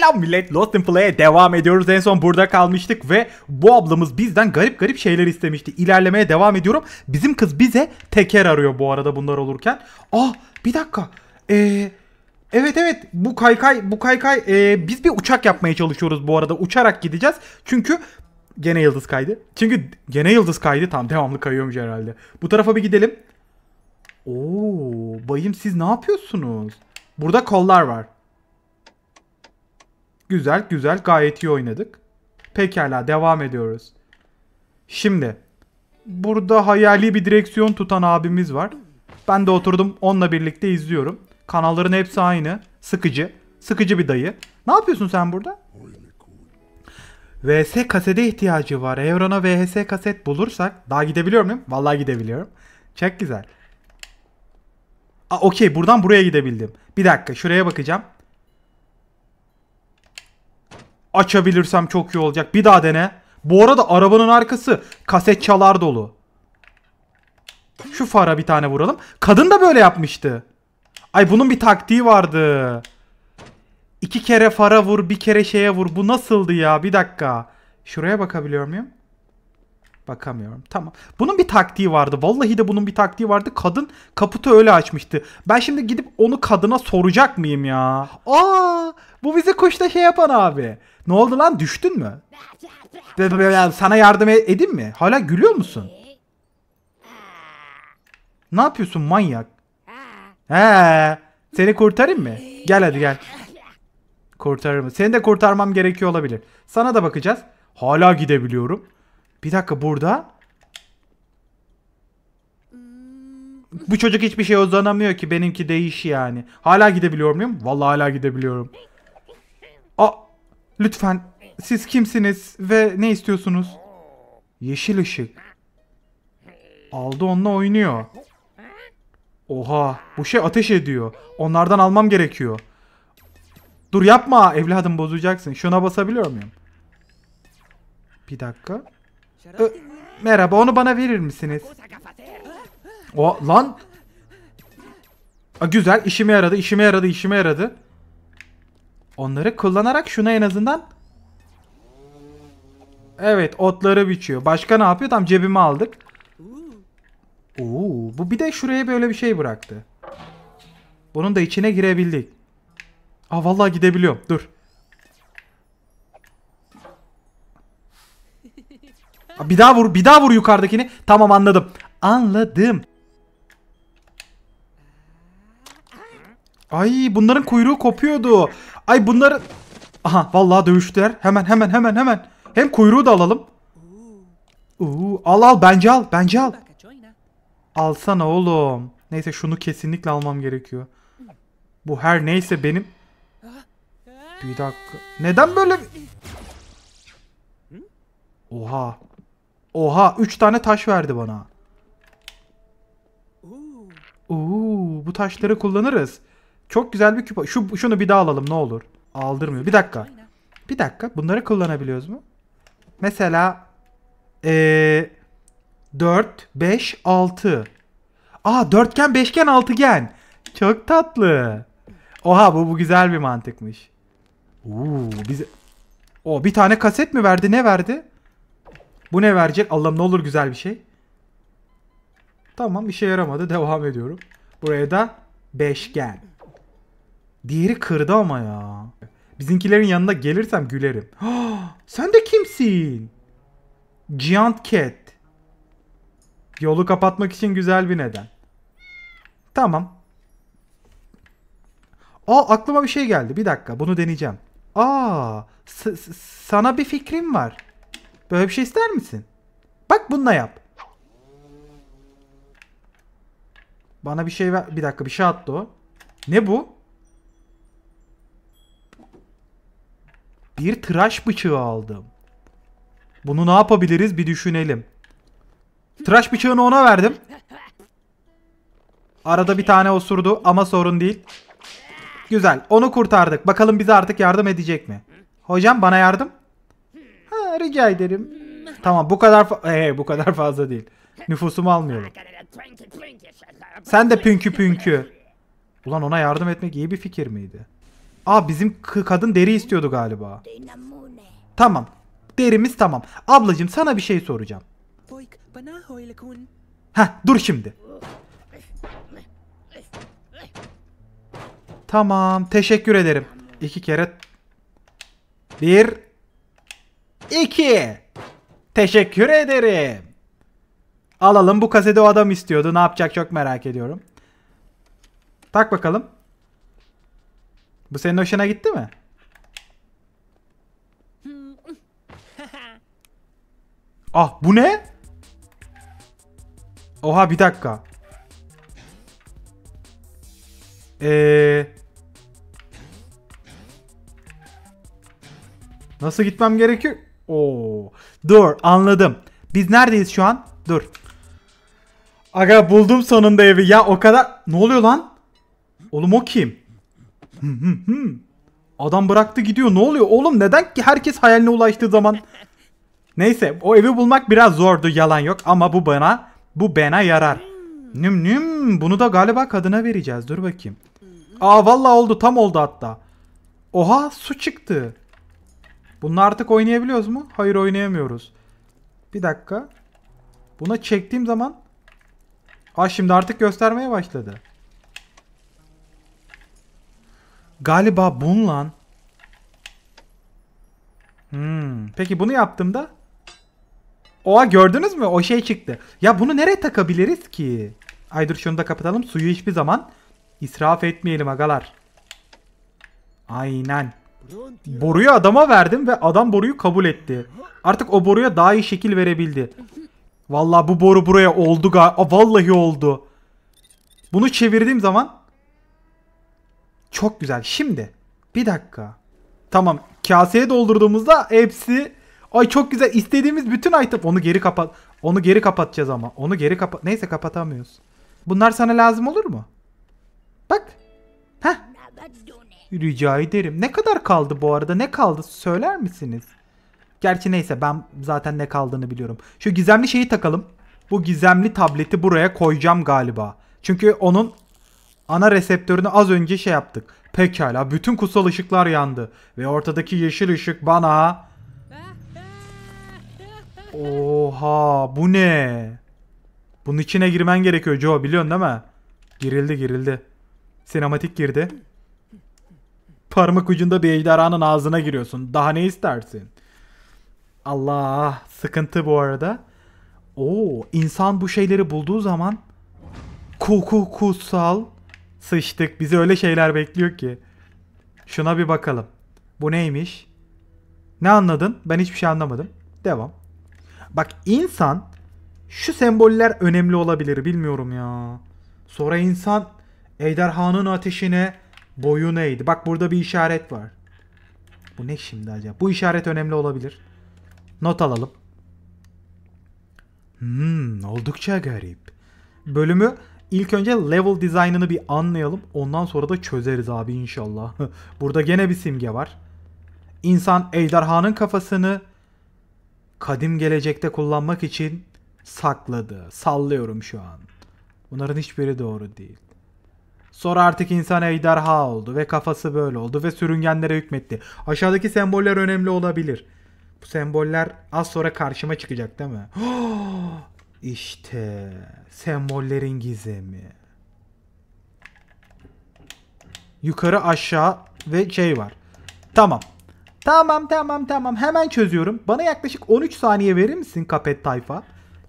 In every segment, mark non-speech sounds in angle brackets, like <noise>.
Selam millet Lost in Play'e devam ediyoruz. En son burada kalmıştık ve bu ablamız bizden garip garip şeyler istemişti. İlerlemeye devam ediyorum. Bizim kız bize teker arıyor bu arada bunlar olurken. Ah bir dakika. Eee... Evet evet bu kaykay bu kaykay ee, biz bir uçak yapmaya çalışıyoruz bu arada uçarak gideceğiz. Çünkü gene yıldız kaydı. Çünkü gene yıldız kaydı tam devamlı kayıyormuş herhalde. Bu tarafa bir gidelim. Oo bayım siz ne yapıyorsunuz? Burada kollar var. Güzel güzel gayet iyi oynadık. Pekala devam ediyoruz. Şimdi burada hayali bir direksiyon tutan abimiz var. Ben de oturdum onunla birlikte izliyorum. Kanalların hepsi aynı. Sıkıcı. Sıkıcı bir dayı. Ne yapıyorsun sen burada? VS kasete ihtiyacı var. Evrana VHS kaset bulursak daha gidebiliyor muyum? Vallahi gidebiliyorum. Çek güzel. Aa okey buradan buraya gidebildim. Bir dakika şuraya bakacağım. Açabilirsem çok iyi olacak. Bir daha dene. Bu arada arabanın arkası kaset çalar dolu. Şu fara bir tane vuralım. Kadın da böyle yapmıştı. Ay bunun bir taktiği vardı. İki kere fara vur, bir kere şeye vur. Bu nasıldı ya? Bir dakika. Şuraya bakabiliyor muyum? Bakamıyorum. Tamam. Bunun bir taktiği vardı. Vallahi de bunun bir taktiği vardı. Kadın kaputu öyle açmıştı. Ben şimdi gidip onu kadına soracak mıyım ya? Aa! Bu bizi kuşta şey yapan abi. Ne oldu lan? Düştün mü? Sana yardım e- edeyim mi? Hala gülüyor musun? Ne yapıyorsun manyak? He. Seni kurtarayım mı? Gel hadi gel. Kurtarırım. Seni de kurtarmam gerekiyor olabilir. Sana da bakacağız. Hala gidebiliyorum. Bir dakika burada. Bu çocuk hiçbir şey uzanamıyor ki. Benimki değiş yani. Hala gidebiliyor muyum? Vallahi hala gidebiliyorum. A, lütfen siz kimsiniz ve ne istiyorsunuz? Yeşil ışık. Aldı onunla oynuyor. Oha bu şey ateş ediyor. Onlardan almam gerekiyor. Dur yapma evladım bozacaksın. Şuna basabiliyor muyum? Bir dakika. Ö Merhaba onu bana verir misiniz? O lan. A, güzel işime yaradı işime yaradı işime yaradı. Onları kullanarak şuna en azından. Evet otları biçiyor. Başka ne yapıyor? Tam Cebimi aldık. Oo, bu bir de şuraya böyle bir şey bıraktı. Bunun da içine girebildik. Aa vallahi gidebiliyorum. Dur. Bir daha vur. Bir daha vur yukarıdakini. Tamam anladım. Anladım. Ay bunların kuyruğu kopuyordu. Ay bunları, Aha vallahi dövüştüler. Hemen hemen hemen hemen. Hem kuyruğu da alalım. Uuu, al al bence al. Bence al. Alsana oğlum. Neyse şunu kesinlikle almam gerekiyor. Bu her neyse benim... Bir dakika. Neden böyle... Oha. Oha 3 tane taş verdi bana. Oo, bu taşları kullanırız. Çok güzel bir küpa. Şu, şunu bir daha alalım ne olur. Aldırmıyor. Bir dakika. Bir dakika. Bunları kullanabiliyoruz mu? Mesela ee, 4, 5, 6. Aa dörtgen, beşgen, altıgen. Çok tatlı. Oha bu, bu güzel bir mantıkmış. Oo, bize... O bir tane kaset mi verdi? Ne verdi? Bu ne verecek? Allah'ım ne olur güzel bir şey. Tamam işe yaramadı. Devam ediyorum. Buraya da beşgen. Diğeri kırdı ama ya. Bizinkilerin yanına gelirsem gülerim. Ah, sen de kimsin? Giant Cat. Yolu kapatmak için güzel bir neden. Tamam. Aa aklıma bir şey geldi. Bir dakika bunu deneyeceğim. Aa sana bir fikrim var. Böyle bir şey ister misin? Bak bununla yap. Bana bir şey ver. Bir dakika bir şey attı o. Ne bu? Bir tıraş bıçağı aldım. Bunu ne yapabiliriz bir düşünelim. Tıraş bıçağını ona verdim. Arada bir tane osurdu ama sorun değil. Güzel. Onu kurtardık. Bakalım bize artık yardım edecek mi? Hocam bana yardım rica ederim. Tamam bu kadar ee, bu kadar fazla değil. Nüfusumu almıyorum. Sen de pünkü pünkü. Ulan ona yardım etmek iyi bir fikir miydi? Aa bizim kadın deri istiyordu galiba. Tamam. Derimiz tamam. Ablacım sana bir şey soracağım. Ha, dur şimdi. Tamam teşekkür ederim. İki kere. Bir. 2. Teşekkür ederim. Alalım bu kaseti o adam istiyordu. Ne yapacak çok merak ediyorum. Tak bakalım. Bu senin hoşuna gitti mi? <laughs> Ah bu ne? Oha bir dakika. Ee, nasıl gitmem gerekiyor? Oo. Dur anladım. Biz neredeyiz şu an? Dur. Aga buldum sonunda evi. Ya o kadar... Ne oluyor lan? Oğlum o kim? Adam bıraktı gidiyor. Ne oluyor? Oğlum neden ki herkes hayaline ulaştığı zaman... Neyse o evi bulmak biraz zordu yalan yok ama bu bana bu bana yarar. Nüm nüm bunu da galiba kadına vereceğiz dur bakayım. Aa vallahi oldu tam oldu hatta. Oha su çıktı. Bunu artık oynayabiliyoruz mu? Hayır oynayamıyoruz. Bir dakika. Buna çektiğim zaman... Aa şimdi artık göstermeye başladı. Galiba bununla... Hmm. Peki bunu yaptığımda... Oha gördünüz mü? O şey çıktı. Ya bunu nereye takabiliriz ki? Ay dur şunu da kapatalım. Suyu hiçbir zaman israf etmeyelim agalar. Aynen. Boruyu adama verdim ve adam boruyu kabul etti. Artık o boruya daha iyi şekil verebildi. Vallahi bu boru buraya oldu galiba. Vallahi oldu. Bunu çevirdiğim zaman çok güzel. Şimdi bir dakika. Tamam kaseye doldurduğumuzda hepsi ay çok güzel İstediğimiz bütün item onu geri kapat. Onu geri kapatacağız ama. Onu geri kapat. Neyse kapatamıyoruz. Bunlar sana lazım olur mu? Bak. Rica ederim. Ne kadar kaldı bu arada? Ne kaldı? Söyler misiniz? Gerçi neyse ben zaten ne kaldığını biliyorum. Şu gizemli şeyi takalım. Bu gizemli tableti buraya koyacağım galiba. Çünkü onun ana reseptörünü az önce şey yaptık. Pekala bütün kutsal ışıklar yandı. Ve ortadaki yeşil ışık bana... Oha bu ne? Bunun içine girmen gerekiyor Joe biliyorsun değil mi? Girildi girildi. Sinematik girdi. Parmak ucunda bir ejderhanın ağzına giriyorsun. Daha ne istersin? Allah sıkıntı bu arada. Oo insan bu şeyleri bulduğu zaman koku kutsal sıçtık. Bizi öyle şeyler bekliyor ki. Şuna bir bakalım. Bu neymiş? Ne anladın? Ben hiçbir şey anlamadım. Devam. Bak insan şu semboller önemli olabilir bilmiyorum ya. Sonra insan ejderhanın ateşine Boyuna eğdi. Bak burada bir işaret var. Bu ne şimdi acaba? Bu işaret önemli olabilir. Not alalım. Hmm, oldukça garip. Bölümü ilk önce level dizaynını bir anlayalım. Ondan sonra da çözeriz abi inşallah. <laughs> Burada gene bir simge var. İnsan ejderhanın kafasını kadim gelecekte kullanmak için sakladı. Sallıyorum şu an. Bunların hiçbiri doğru değil. Sonra artık insan ejderha oldu ve kafası böyle oldu ve sürüngenlere hükmetti. Aşağıdaki semboller önemli olabilir. Bu semboller az sonra karşıma çıkacak değil mi? <gasps> İşte sembollerin gizemi. Yukarı aşağı ve şey var. Tamam. Tamam tamam tamam hemen çözüyorum. Bana yaklaşık 13 saniye verir misin kapet tayfa?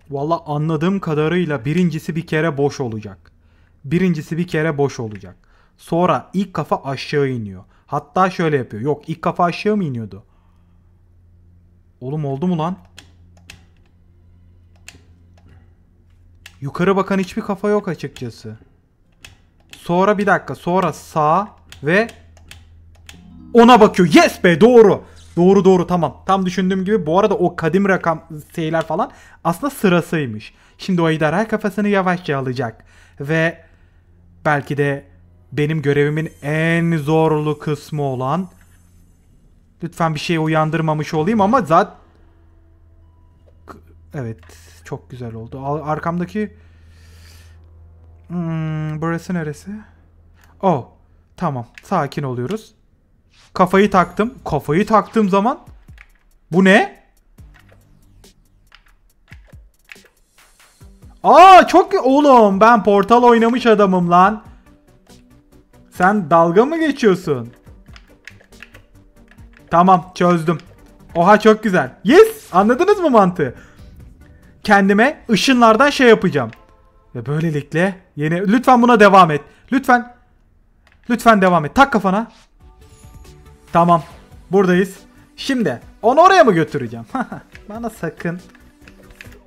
Valla anladığım kadarıyla birincisi bir kere boş olacak. Birincisi bir kere boş olacak. Sonra ilk kafa aşağı iniyor. Hatta şöyle yapıyor. Yok ilk kafa aşağı mı iniyordu? Oğlum oldu mu lan? Yukarı bakan hiçbir kafa yok açıkçası. Sonra bir dakika. Sonra sağ ve ona bakıyor. Yes be doğru. Doğru doğru tamam. Tam düşündüğüm gibi bu arada o kadim rakam şeyler falan aslında sırasıymış. Şimdi o idare kafasını yavaşça alacak. Ve belki de benim görevimin en zorlu kısmı olan lütfen bir şey uyandırmamış olayım ama zat evet çok güzel oldu. Arkamdaki hmm, burası neresi? Oh tamam sakin oluyoruz. Kafayı taktım. Kafayı taktığım zaman bu ne? Aa çok oğlum ben portal oynamış adamım lan. Sen dalga mı geçiyorsun? Tamam çözdüm. Oha çok güzel. Yes anladınız mı mantığı? Kendime ışınlardan şey yapacağım. Ve böylelikle yeni... Lütfen buna devam et. Lütfen. Lütfen devam et. Tak kafana. Tamam. Buradayız. Şimdi onu oraya mı götüreceğim? <laughs> Bana sakın.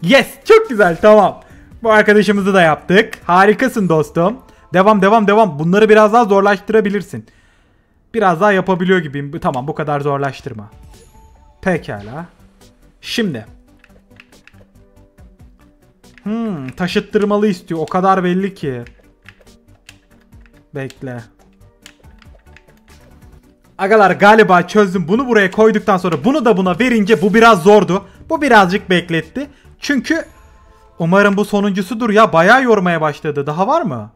Yes çok güzel tamam. Bu arkadaşımızı da yaptık. Harikasın dostum. Devam devam devam. Bunları biraz daha zorlaştırabilirsin. Biraz daha yapabiliyor gibiyim. Tamam bu kadar zorlaştırma. Pekala. Şimdi. Hmm, taşıttırmalı istiyor. O kadar belli ki. Bekle. Agalar galiba çözdüm. Bunu buraya koyduktan sonra bunu da buna verince bu biraz zordu. Bu birazcık bekletti. Çünkü Umarım bu sonuncusudur ya. Bayağı yormaya başladı. Daha var mı?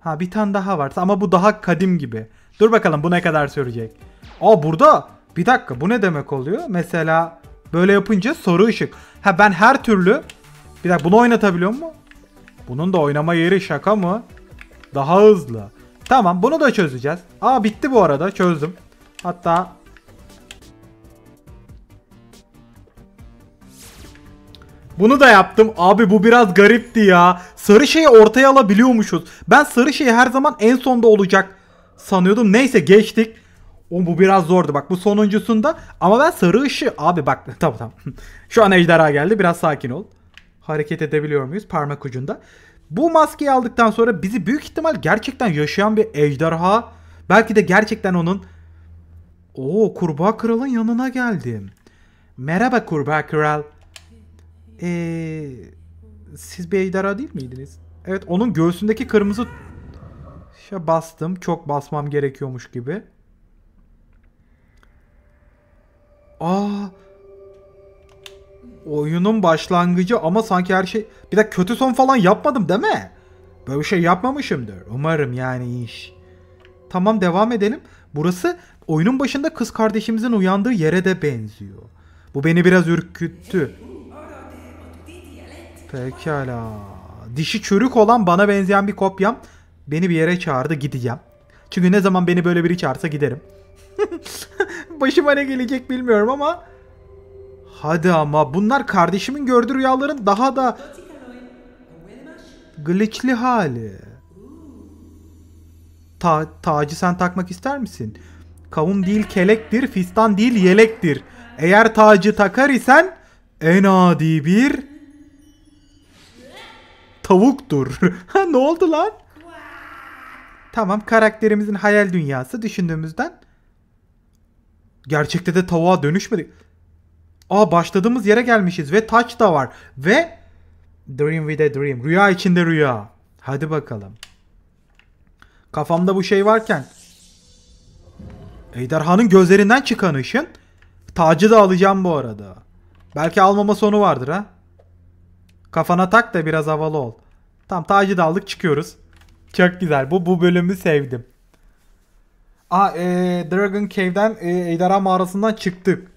Ha bir tane daha var. Ama bu daha kadim gibi. Dur bakalım bu ne kadar sürecek. Aa burada. Bir dakika bu ne demek oluyor? Mesela böyle yapınca soru ışık. Ha ben her türlü. Bir dakika bunu oynatabiliyor mu? Bunun da oynama yeri şaka mı? Daha hızlı. Tamam bunu da çözeceğiz. Aa bitti bu arada çözdüm. Hatta Bunu da yaptım. Abi bu biraz garipti ya. Sarı şeyi ortaya alabiliyormuşuz. Ben sarı şeyi her zaman en sonda olacak sanıyordum. Neyse geçtik. O bu biraz zordu bak bu sonuncusunda ama ben sarı ışığı abi bak <laughs> tamam tamam. <laughs> Şu an ejderha geldi biraz sakin ol. Hareket edebiliyor muyuz parmak ucunda? Bu maskeyi aldıktan sonra bizi büyük ihtimal gerçekten yaşayan bir ejderha belki de gerçekten onun o kurbağa kralın yanına geldim. Merhaba kurbağa kral. Ee, siz bir Ejdara değil miydiniz? Evet onun göğsündeki kırmızı şey bastım. Çok basmam gerekiyormuş gibi. Aa oyunun başlangıcı ama sanki her şey... Bir de kötü son falan yapmadım değil mi? Böyle bir şey yapmamışımdır. Umarım yani iş. Tamam devam edelim. Burası oyunun başında kız kardeşimizin uyandığı yere de benziyor. Bu beni biraz ürküttü. Pekala. Dişi çürük olan bana benzeyen bir kopyam beni bir yere çağırdı gideceğim. Çünkü ne zaman beni böyle biri çağırsa giderim. <laughs> Başıma ne gelecek bilmiyorum ama. Hadi ama bunlar kardeşimin gördüğü rüyaların daha da glitchli hali. Ta tacı sen takmak ister misin? Kavun değil kelektir, fistan değil yelektir. Eğer tacı takar isen en adi bir tavuktur. <laughs> ha ne oldu lan? Tamam karakterimizin hayal dünyası düşündüğümüzden gerçekte de tavuğa dönüşmedik. Aa başladığımız yere gelmişiz ve taç da var ve dream with a dream rüya içinde rüya. Hadi bakalım. Kafamda bu şey varken Ejderhanın gözlerinden çıkan ışın tacı da alacağım bu arada. Belki almama sonu vardır ha. Kafana tak da biraz havalı ol. Tam tacı da aldık çıkıyoruz. Çok güzel. Bu bu bölümü sevdim. Aa e, Dragon Cave'den e, Ejdera Mağarası'ndan çıktık.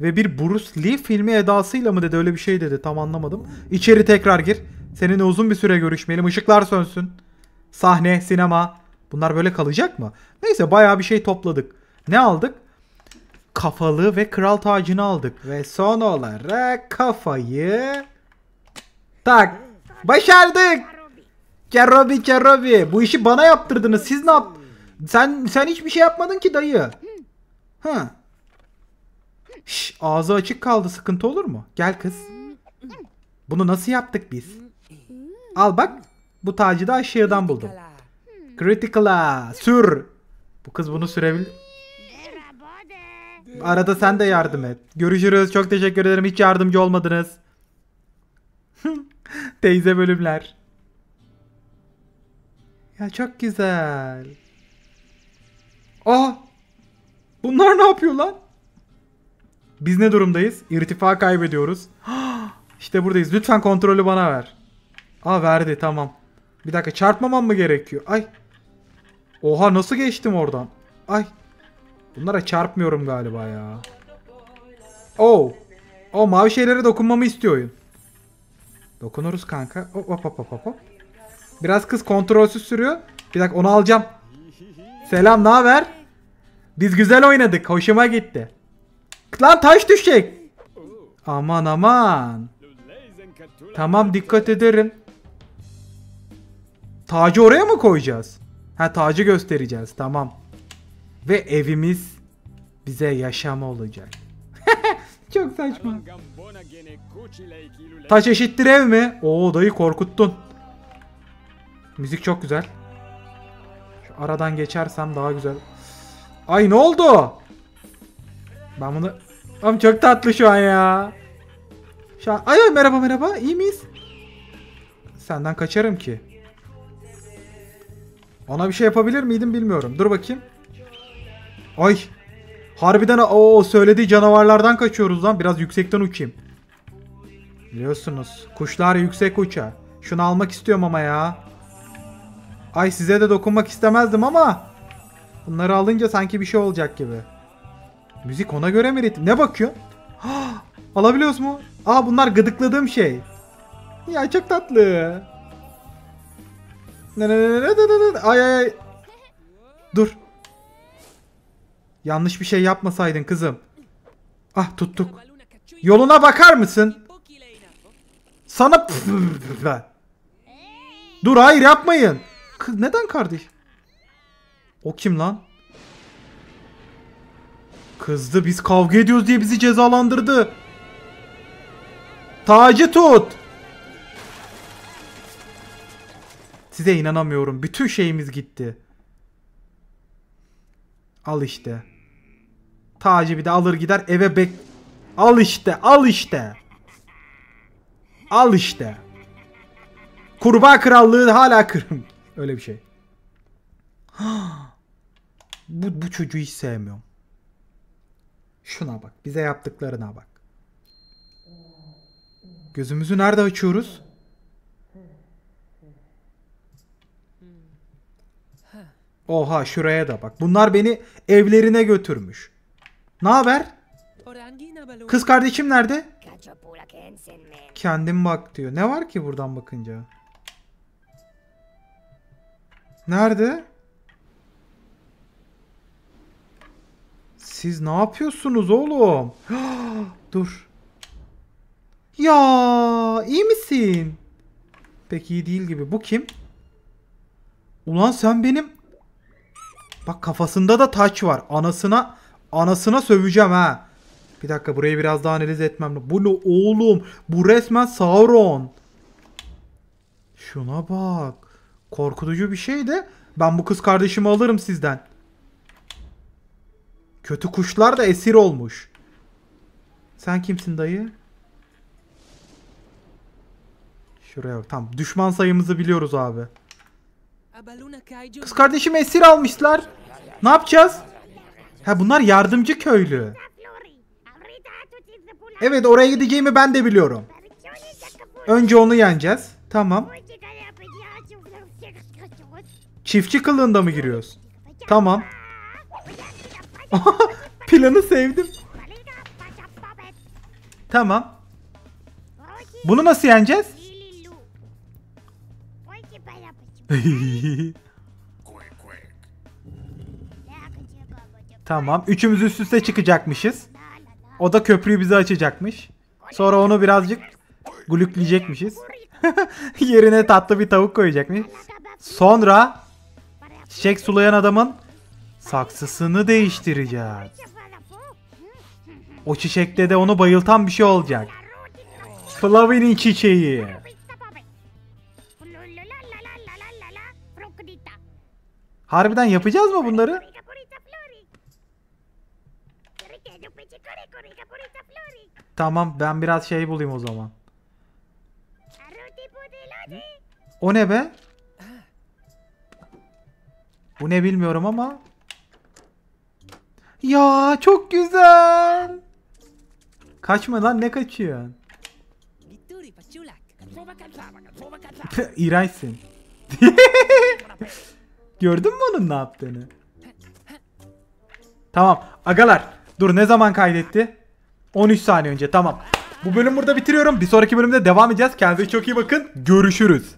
Ve bir Bruce Lee filmi edasıyla mı dedi öyle bir şey dedi tam anlamadım. İçeri tekrar gir. Seninle uzun bir süre görüşmeyelim. Işıklar sönsün. Sahne, sinema. Bunlar böyle kalacak mı? Neyse bayağı bir şey topladık. Ne aldık? Kafalı ve kral tacını aldık. Ve son olarak kafayı Tak. Başardık. Kerrobi Kerrobi. Bu işi bana yaptırdınız. Siz ne yap? Sen sen hiçbir şey yapmadın ki dayı. Hı. Şş, ağzı açık kaldı. Sıkıntı olur mu? Gel kız. Bunu nasıl yaptık biz? Al bak. Bu tacı da aşağıdan buldum. Critical'a. Sür. Bu kız bunu sürebilir. Arada sen de yardım et. Görüşürüz. Çok teşekkür ederim. Hiç yardımcı olmadınız. Teyze bölümler. Ya çok güzel. Ah! Bunlar ne yapıyor lan? Biz ne durumdayız? İrtifa kaybediyoruz. <gasps> İşte buradayız. Lütfen kontrolü bana ver. Aa verdi tamam. Bir dakika çarpmamam mı gerekiyor? Ay. Oha nasıl geçtim oradan? Ay. Bunlara çarpmıyorum galiba ya. Oo. Oh. O oh, mavi şeylere dokunmamı istiyor oyun. Dokunuruz kanka. Hop hop hop hop hop. Biraz kız kontrolsüz sürüyor. Bir dakika onu alacağım. Selam ne haber? Biz güzel oynadık. Hoşuma gitti. Lan taş düşecek. Aman aman. Tamam dikkat ederim. Tacı oraya mı koyacağız? Ha tacı göstereceğiz. Tamam. Ve evimiz bize yaşam olacak. <laughs> Çok saçma. Taş eşittir ev mi? Oo dayı korkuttun. Müzik çok güzel. Şu aradan geçersem daha güzel. Ay ne oldu? Ben bunu... Abi çok tatlı şu an ya. Şu an... Ay, merhaba merhaba. iyi miyiz? Senden kaçarım ki. Ona bir şey yapabilir miydim bilmiyorum. Dur bakayım. Ay. Harbiden o söylediği canavarlardan kaçıyoruz lan. Biraz yüksekten uçayım. Biliyorsunuz. Kuşlar yüksek uça. Şunu almak istiyorum ama ya. Ay size de dokunmak istemezdim ama. Bunları alınca sanki bir şey olacak gibi. Müzik ona göre mi ritim? Ne bakıyorsun <gasps> Alabiliyoruz mu? Aa bunlar gıdıkladığım şey. Ya çok tatlı. Ay ay ay. Dur. Yanlış bir şey yapmasaydın kızım. Ah tuttuk. Yoluna bakar mısın? Sana Dur hayır yapmayın. Kız neden kardeş? O kim lan? Kızdı biz kavga ediyoruz diye bizi cezalandırdı. Tacı tut. Size inanamıyorum. Bütün şeyimiz gitti. Al işte. Taci bir de alır gider eve bek... Al işte al işte. Al işte. Kurbağa krallığı hala kırım. <laughs> Öyle bir şey. <gasps> bu, bu çocuğu hiç sevmiyorum. Şuna bak. Bize yaptıklarına bak. Gözümüzü nerede açıyoruz? Oha şuraya da bak. Bunlar beni evlerine götürmüş. Ne haber? Kız kardeşim nerede? Kendim bak diyor. Ne var ki buradan bakınca? Nerede? Siz ne yapıyorsunuz oğlum? <gasps> Dur. Ya iyi misin? Pek iyi değil gibi. Bu kim? Ulan sen benim... Bak kafasında da taç var. Anasına... Anasına söveceğim ha. Bir dakika burayı biraz daha analiz etmem lazım. Bu oğlum bu resmen Sauron. Şuna bak. Korkutucu bir şey de ben bu kız kardeşimi alırım sizden. Kötü kuşlar da esir olmuş. Sen kimsin dayı? Şuraya bak. Tamam. Düşman sayımızı biliyoruz abi. Kız kardeşimi esir almışlar. Ne yapacağız? Ha bunlar yardımcı köylü. Evet oraya gideceğimi ben de biliyorum. Önce onu yeneceğiz. Tamam. Çiftçi kılığında mı giriyoruz? Tamam. <laughs> Planı sevdim. Tamam. Bunu nasıl yeneceğiz? <laughs> Tamam. Üçümüz üst üste çıkacakmışız. O da köprüyü bize açacakmış. Sonra onu birazcık glükleyecekmişiz. <laughs> Yerine tatlı bir tavuk koyacakmış. Sonra çiçek sulayan adamın saksısını değiştireceğiz. O çiçekte de onu bayıltan bir şey olacak. Flavin'in çiçeği. Harbiden yapacağız mı bunları? Tamam ben biraz şey bulayım o zaman. O ne be? Bu ne bilmiyorum ama. Ya çok güzel. Kaçma lan ne kaçıyorsun? <laughs> İğrençsin. <laughs> Gördün mü onun ne yaptığını? Tamam agalar Dur ne zaman kaydetti? 13 saniye önce tamam. Bu bölüm burada bitiriyorum. Bir sonraki bölümde devam edeceğiz. Kendinize çok iyi bakın. Görüşürüz.